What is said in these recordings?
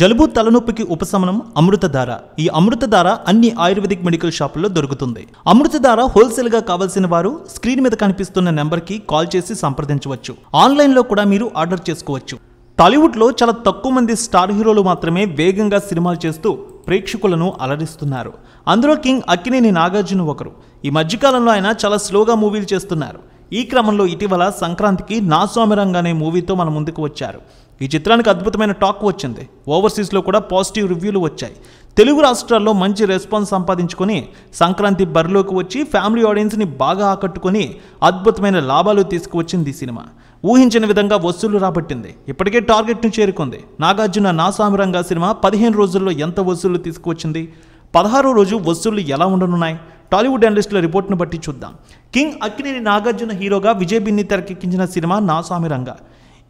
జలుబు తలనొప్పికి ఉపశమనం అమృతధార ఈ అమృతధార అన్ని ఆయుర్వేదిక్ మెడికల్ షాపుల్లో దొరుకుతుంది అమృతధార హోల్సేల్గా కావాల్సిన వారు స్క్రీన్ మీద కనిపిస్తున్న నెంబర్కి కాల్ చేసి సంప్రదించవచ్చు ఆన్లైన్లో కూడా మీరు ఆర్డర్ చేసుకోవచ్చు టాలీవుడ్లో చాలా తక్కువ మంది స్టార్ హీరోలు మాత్రమే వేగంగా సినిమాలు చేస్తూ ప్రేక్షకులను అలరిస్తున్నారు అందులో కింగ్ అక్కినేని నాగార్జున ఒకరు ఈ మధ్యకాలంలో ఆయన చాలా స్లోగా మూవీలు చేస్తున్నారు ఈ క్రమంలో ఇటీవల సంక్రాంతికి నా స్వామిరంగానే మూవీతో మన ముందుకు వచ్చారు ఈ చిత్రానికి అద్భుతమైన టాక్ వచ్చింది ఓవర్సీస్లో కూడా పాజిటివ్ రివ్యూలు వచ్చాయి తెలుగు రాష్ట్రాల్లో మంచి రెస్పాన్స్ సంపాదించుకొని సంక్రాంతి బరిలోకి వచ్చి ఫ్యామిలీ ఆడియన్స్ని బాగా ఆకట్టుకొని అద్భుతమైన లాభాలు తీసుకువచ్చింది ఈ సినిమా ఊహించిన విధంగా వసూళ్లు రాబట్టింది ఇప్పటికే టార్గెట్ను చేరుకుంది నాగార్జున నాసామిరంగా సినిమా పదిహేను రోజుల్లో ఎంత వసూళ్లు తీసుకువచ్చింది పదహారో రోజు వసూళ్లు ఎలా ఉండనున్నాయి టాలీవుడ్ అనలిస్టుల రిపోర్ట్ను బట్టి చూద్దాం కింగ్ అక్కినేని నాగార్జున హీరోగా విజయ్ బిన్ని తెరకెక్కించిన సినిమా నా నాసామిరంగా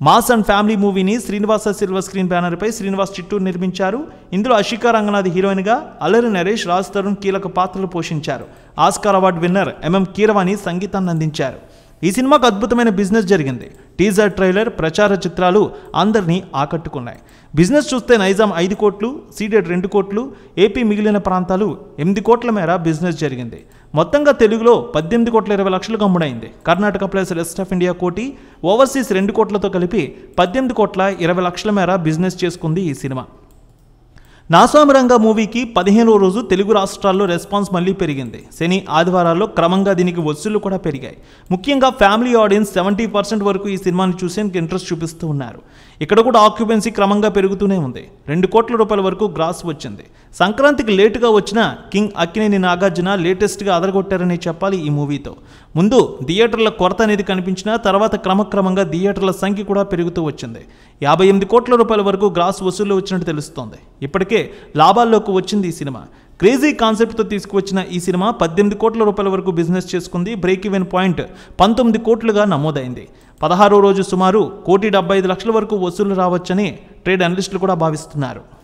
మాస్ అండ్ ఫ్యామిలీ మూవీని శ్రీనివాస సిల్వర్ స్క్రీన్ బ్యానర్పై శ్రీనివాస్ చిట్టూరు నిర్మించారు ఇందులో అషికా రంగనాథ్ హీరోయిన్గా అల్లరి నరేష్ రాజ్ తరుణ్ కీలక పాత్రలు పోషించారు Oscar award winner MM Keeravani సంగీతాన్ని అందించారు ఈ సినిమాకు అద్భుతమైన బిజినెస్ జరిగింది టీజర్ ట్రైలర్ ప్రచార చిత్రాలు అందరినీ ఆకట్టుకున్నాయి బిజినెస్ చూస్తే నైజాం ఐదు కోట్లు సీడెడ్ రెండు కోట్లు ఏపీ మిగిలిన ప్రాంతాలు ఎనిమిది కోట్ల మేర బిజినెస్ జరిగింది మొత్తంగా తెలుగులో పద్దెనిమిది కోట్ల ఇరవై లక్షలు గమ్ముడైంది Karnataka plus rest of India కోటి ఓవర్సీస్ రెండు కోట్లతో కలిపి పద్దెనిమిది కోట్ల ఇరవై లక్షల మేర బిజినెస్ చేసుకుంది ఈ సినిమా నాసామరంగ మూవీకి పదిహేనో రోజు తెలుగు రాష్ట్రాల్లో రెస్పాన్స్ మళ్ళీ పెరిగింది శని ఆదివారాల్లో క్రమంగా దీనికి వసూళ్లు కూడా పెరిగాయి ముఖ్యంగా ఫ్యామిలీ ఆడియన్స్ సెవెంటీ పర్సెంట్ వరకు ఈ సినిమాని చూసేందుకు ఇంట్రెస్ట్ చూపిస్తూ ఉన్నారు ఇక్కడ కూడా ఆక్యుపెన్సీ క్రమంగా పెరుగుతూనే ఉంది రెండు కోట్ల రూపాయల వరకు గ్రాస్ వచ్చింది సంక్రాంతికి లేటుగా వచ్చిన కింగ్ అక్కినేని నాగార్జున లేటెస్ట్గా అదరగొట్టారని చెప్పాలి ఈ మూవీతో ముందు థియేటర్ల కొరత అనేది కనిపించినా తర్వాత క్రమక్రమంగా థియేటర్ల సంఖ్య కూడా పెరుగుతూ వచ్చింది యాభై ఎనిమిది కోట్ల రూపాయల వరకు గ్రాస్ వసూళ్లు వచ్చినట్టు తెలుస్తోంది ఇప్పటికే లాభాల్లోకి వచ్చింది ఈ సినిమా క్రేజీ కాన్సెప్ట్తో తీసుకువచ్చిన ఈ సినిమా పద్దెనిమిది కోట్ల రూపాయల వరకు బిజినెస్ చేసుకుంది బ్రేక్ ఈవెన్ పాయింట్ పంతొమ్మిది కోట్లుగా నమోదైంది పదహారో రోజు సుమారు కోటి డెబ్బై ఐదు లక్షల వరకు వసూలు రావచ్చని ట్రేడ్ అనలిస్టులు కూడా భావిస్తున్నారు